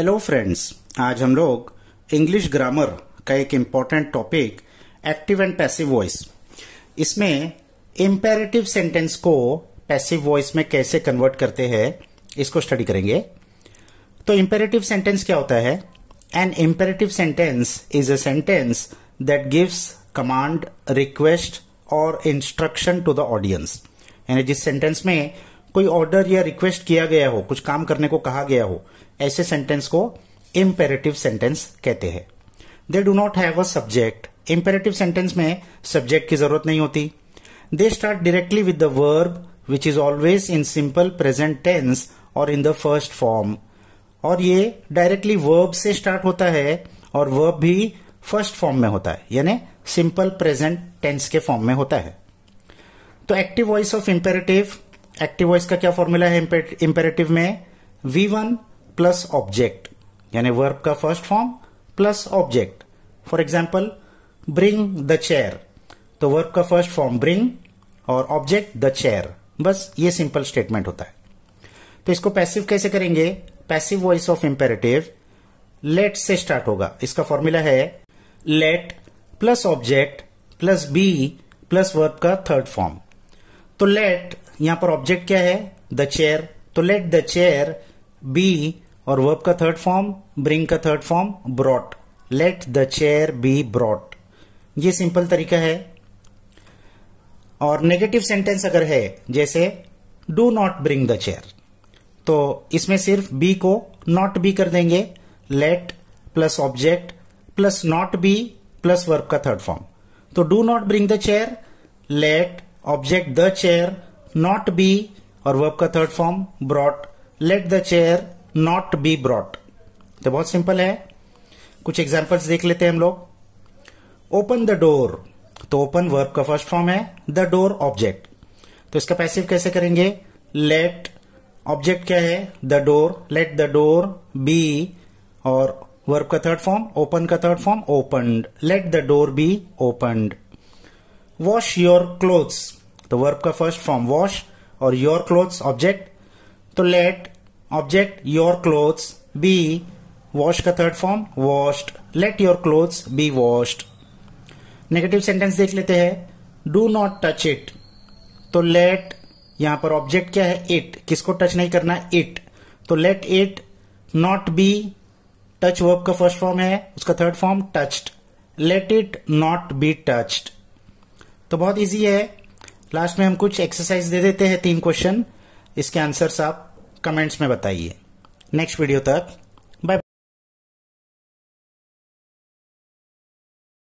hello friends आज हम लोग इंग्लिश ग्रामर का एक important topic active and passive voice इसमें इम्पेरेटिव सेंटेंस को पैसिव वॉइस में कैसे कन्वर्ट करते हैं इसको स्टडी करेंगे तो इम्पेरेटिव सेंटेंस क्या होता है an imperative sentence is a sentence that gives command request और इंस्ट्रक्शन टू द ऑडियंस यानी जिस सेंटेंस में कोई ऑर्डर या रिक्वेस्ट किया गया हो कुछ काम करने को कहा गया हो ऐसे सेंटेंस को इम्पेरेटिव सेंटेंस कहते हैं they do not have a subject imperative sentence में सब्जेक्ट की जरूरत नहीं होती they start directly with the verb which is always in simple present tense और इन द फर्स्ट फॉर्म और ये डायरेक्टली वर्ब से स्टार्ट होता है और वर्ब भी फर्स्ट फॉर्म में होता है यानी सिंपल प्रेजेंट टेंस के फॉर्म में होता है तो active voice of imperative active voice का क्या फॉर्मूला है इंपेरेटिव में वी वन प्लस ऑब्जेक्ट यानी वर्ब का first form plus object for example bring the chair तो वर्ब का फर्स्ट फॉर्म ब्रिंग और ऑब्जेक्ट द चेयर बस ये सिंपल स्टेटमेंट होता है तो इसको पैसिव कैसे करेंगे passive voice of imperative let से स्टार्ट होगा इसका फॉर्मूला है let plus object plus be plus verb का थर्ड फॉर्म तो लेट यहां पर ऑब्जेक्ट क्या है द चेयर तो लेट द चेयर बी और वर्ब का थर्ड फॉर्म ब्रिंग का third form brought let the chair be brought ये सिंपल तरीका है और नेगेटिव सेंटेंस अगर है जैसे do not bring the chair तो इसमें सिर्फ बी को नॉट बी कर देंगे let plus object plus not be plus verb का थर्ड फॉर्म तो do not bring the chair let object the chair not be और वर्ब का third form brought let the chair not be brought तो बहुत simple है कुछ examples देख लेते हैं हम लोग ओपन द डोर तो ओपन वर्ब का फर्स्ट फॉर्म है द डोर ऑब्जेक्ट तो इसका पैसिव कैसे करेंगे लेट ऑब्जेक्ट क्या है the door let the door be और वर्ब का थर्ड फॉर्म ओपन का third form open let the door be opened wash your clothes तो वर्ब का फर्स्ट फॉर्म वॉश और योर क्लोथ्स ऑब्जेक्ट तो let object your clothes be wash का third form washed let your clothes be washed negative sentence देख लेते हैं do not touch it तो let यहां पर ऑब्जेक्ट क्या है इट किसको टच नहीं करना इट तो let it not be touch verb का फर्स्ट फॉर्म है उसका third form touched let it not be touched तो बहुत इजी है लास्ट में हम कुछ एक्सरसाइज दे देते हैं तीन क्वेश्चन इसके आंसर्स आप कमेंट्स में बताइए नेक्स्ट वीडियो तक